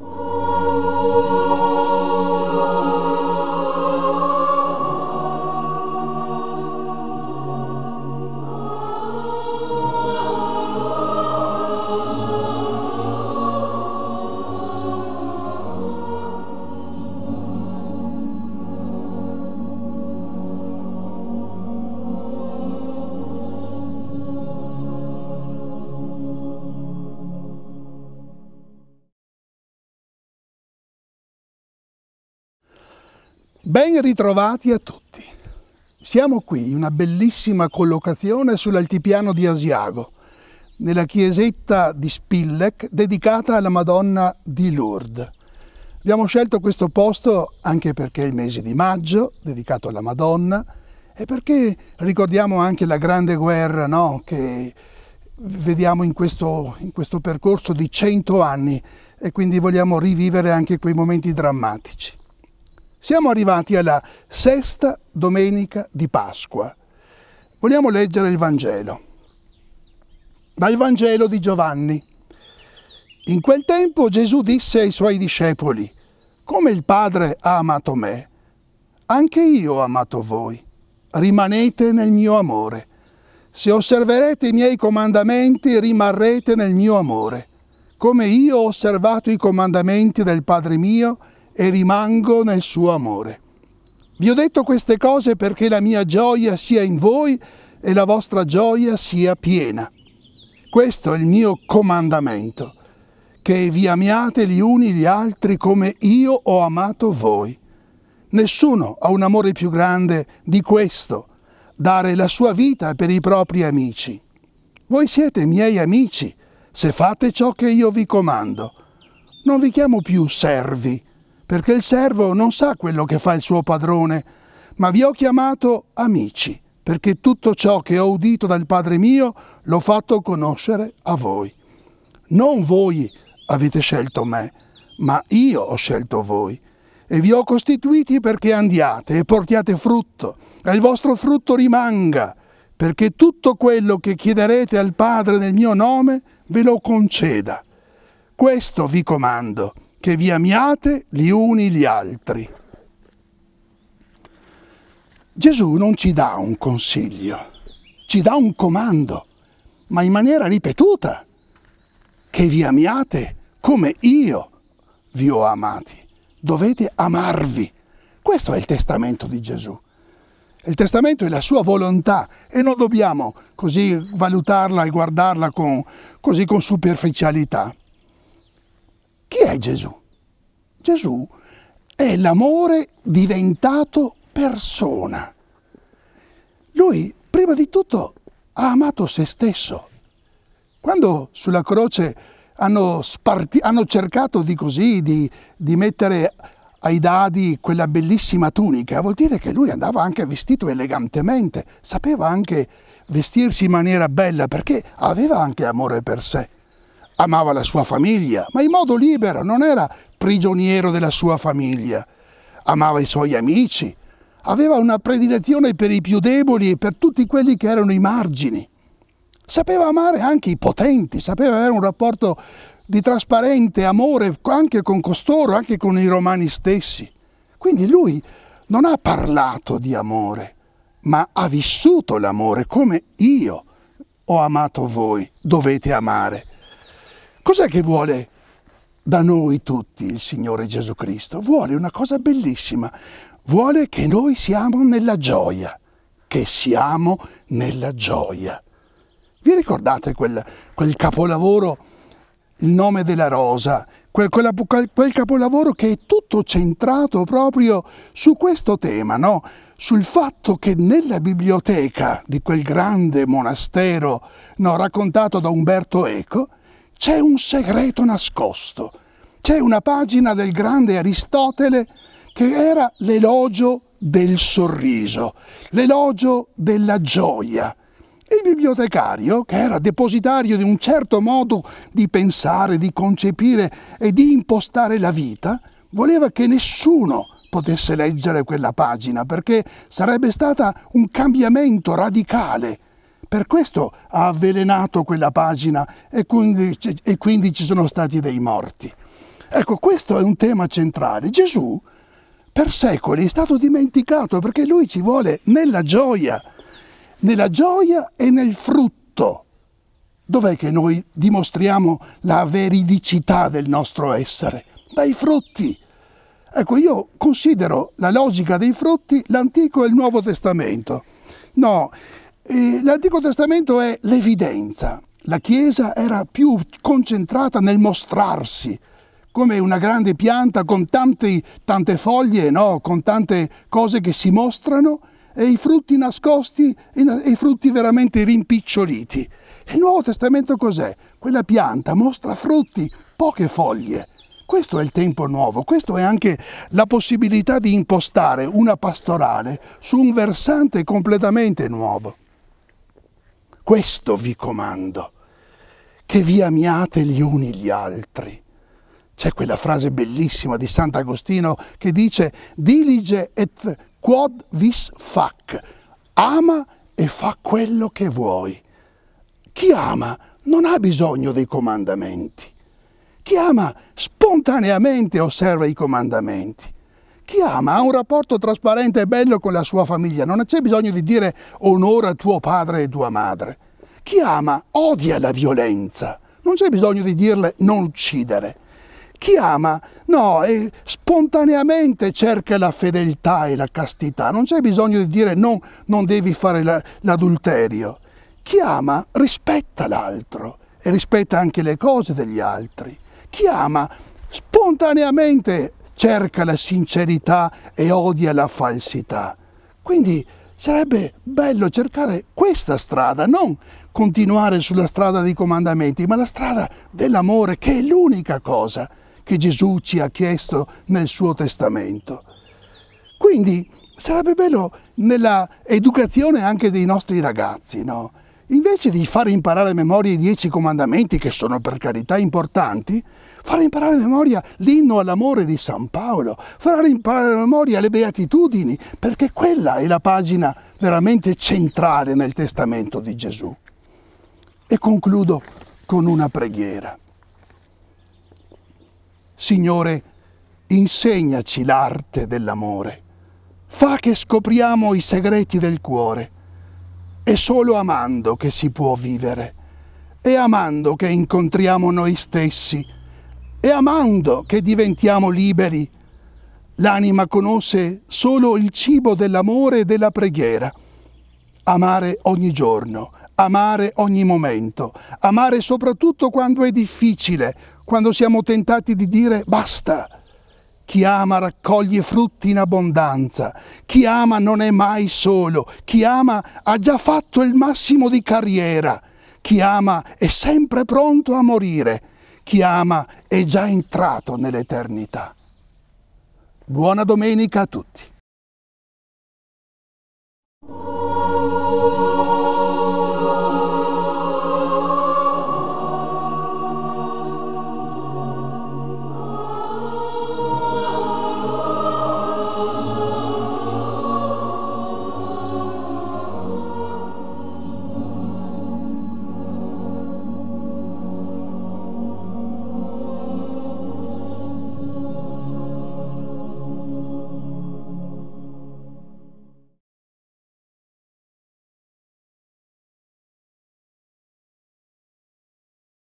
Oh. Ben ritrovati a tutti. Siamo qui in una bellissima collocazione sull'altipiano di Asiago, nella chiesetta di Spillec dedicata alla Madonna di Lourdes. Abbiamo scelto questo posto anche perché è il mese di maggio, dedicato alla Madonna, e perché ricordiamo anche la grande guerra no? che vediamo in questo, in questo percorso di cento anni e quindi vogliamo rivivere anche quei momenti drammatici. Siamo arrivati alla sesta domenica di Pasqua. Vogliamo leggere il Vangelo. Dal Vangelo di Giovanni. In quel tempo Gesù disse ai suoi discepoli, come il Padre ha amato me, anche io ho amato voi. Rimanete nel mio amore. Se osserverete i miei comandamenti, rimarrete nel mio amore. Come io ho osservato i comandamenti del Padre mio, e rimango nel suo amore. Vi ho detto queste cose perché la mia gioia sia in voi e la vostra gioia sia piena. Questo è il mio comandamento, che vi amiate gli uni gli altri come io ho amato voi. Nessuno ha un amore più grande di questo, dare la sua vita per i propri amici. Voi siete miei amici se fate ciò che io vi comando. Non vi chiamo più servi, perché il servo non sa quello che fa il suo padrone, ma vi ho chiamato amici, perché tutto ciò che ho udito dal Padre mio l'ho fatto conoscere a voi. Non voi avete scelto me, ma io ho scelto voi. E vi ho costituiti perché andiate e portiate frutto, e il vostro frutto rimanga, perché tutto quello che chiederete al Padre nel mio nome ve lo conceda. Questo vi comando che vi amiate gli uni gli altri. Gesù non ci dà un consiglio, ci dà un comando, ma in maniera ripetuta, che vi amiate come io vi ho amati. Dovete amarvi. Questo è il testamento di Gesù. Il testamento è la sua volontà e non dobbiamo così valutarla e guardarla con, così con superficialità. Chi è Gesù? Gesù è l'amore diventato persona. Lui, prima di tutto, ha amato se stesso. Quando sulla croce hanno, sparti, hanno cercato di così, di, di mettere ai dadi quella bellissima tunica, vuol dire che lui andava anche vestito elegantemente, sapeva anche vestirsi in maniera bella perché aveva anche amore per sé amava la sua famiglia, ma in modo libero, non era prigioniero della sua famiglia, amava i suoi amici, aveva una predilezione per i più deboli e per tutti quelli che erano i margini. Sapeva amare anche i potenti, sapeva avere un rapporto di trasparente amore anche con costoro, anche con i romani stessi. Quindi lui non ha parlato di amore, ma ha vissuto l'amore come io ho amato voi, dovete amare. Cos'è che vuole da noi tutti il Signore Gesù Cristo? Vuole una cosa bellissima, vuole che noi siamo nella gioia, che siamo nella gioia. Vi ricordate quel, quel capolavoro, il nome della rosa, quel, quella, quel, capolavoro che è tutto centrato proprio su questo tema, no? sul fatto che nella biblioteca di quel grande monastero no, raccontato da Umberto Eco, c'è un segreto nascosto. C'è una pagina del grande Aristotele che era l'elogio del sorriso, l'elogio della gioia. Il bibliotecario, che era depositario di un certo modo di pensare, di concepire e di impostare la vita, voleva che nessuno potesse leggere quella pagina perché sarebbe stata un cambiamento radicale per questo ha avvelenato quella pagina e quindi, e quindi ci sono stati dei morti. Ecco, questo è un tema centrale. Gesù per secoli è stato dimenticato perché lui ci vuole nella gioia, nella gioia e nel frutto. Dov'è che noi dimostriamo la veridicità del nostro essere? Dai frutti. Ecco, io considero la logica dei frutti l'Antico e il Nuovo Testamento. No, L'Antico Testamento è l'evidenza. La Chiesa era più concentrata nel mostrarsi, come una grande pianta con tante, tante foglie, no? con tante cose che si mostrano, e i frutti nascosti e i frutti veramente rimpiccioliti. Il Nuovo Testamento cos'è? Quella pianta mostra frutti, poche foglie. Questo è il tempo nuovo, questa è anche la possibilità di impostare una pastorale su un versante completamente nuovo. Questo vi comando, che vi amiate gli uni gli altri. C'è quella frase bellissima di Sant'Agostino che dice dilige et quod vis fac, ama e fa quello che vuoi. Chi ama non ha bisogno dei comandamenti. Chi ama spontaneamente osserva i comandamenti. Chi ama ha un rapporto trasparente e bello con la sua famiglia, non c'è bisogno di dire onora tuo padre e tua madre. Chi ama odia la violenza, non c'è bisogno di dirle non uccidere. Chi ama, no, spontaneamente cerca la fedeltà e la castità, non c'è bisogno di dire no, non devi fare l'adulterio. Chi ama rispetta l'altro e rispetta anche le cose degli altri. Chi ama spontaneamente cerca la sincerità e odia la falsità. Quindi sarebbe bello cercare questa strada, non continuare sulla strada dei comandamenti, ma la strada dell'amore, che è l'unica cosa che Gesù ci ha chiesto nel suo testamento. Quindi sarebbe bello nella educazione anche dei nostri ragazzi, no? Invece di far imparare a memoria i dieci comandamenti, che sono per carità importanti, farà imparare a memoria l'inno all'amore di San Paolo, farà imparare a memoria le beatitudini, perché quella è la pagina veramente centrale nel testamento di Gesù. E concludo con una preghiera. Signore, insegnaci l'arte dell'amore. Fa che scopriamo i segreti del cuore. È solo amando che si può vivere. È amando che incontriamo noi stessi è amando che diventiamo liberi. L'anima conosce solo il cibo dell'amore e della preghiera. Amare ogni giorno, amare ogni momento, amare soprattutto quando è difficile, quando siamo tentati di dire basta. Chi ama raccoglie frutti in abbondanza, chi ama non è mai solo, chi ama ha già fatto il massimo di carriera, chi ama è sempre pronto a morire chi ama è già entrato nell'eternità. Buona domenica a tutti.